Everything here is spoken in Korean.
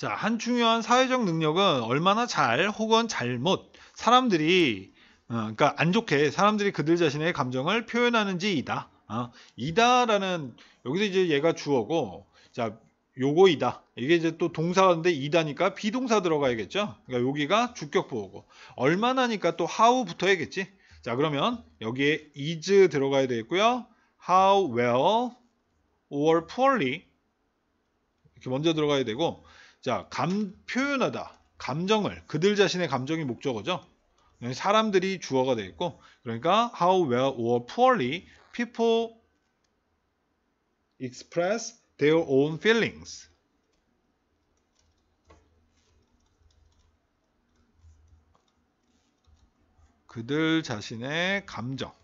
자, 한 중요한 사회적 능력은 얼마나 잘 혹은 잘못 사람들이 어, 그니까안 좋게 사람들이 그들 자신의 감정을 표현하는지이다. 어, 이다라는 여기서 이제 얘가 주어고 자 요거이다. 이게 이제 또 동사인데 이다니까 비동사 들어가야겠죠. 그러니까 여기가 주격보호고 얼마나니까 또 how 붙어야겠지. 자 그러면 여기에 is 들어가야 되겠고요. how well or poorly 이렇게 먼저 들어가야 되고 자, 감, 표현하다. 감정을, 그들 자신의 감정이 목적어죠. 사람들이 주어가 되어 있고, 그러니까 how well or poorly people express their own feelings. 그들 자신의 감정.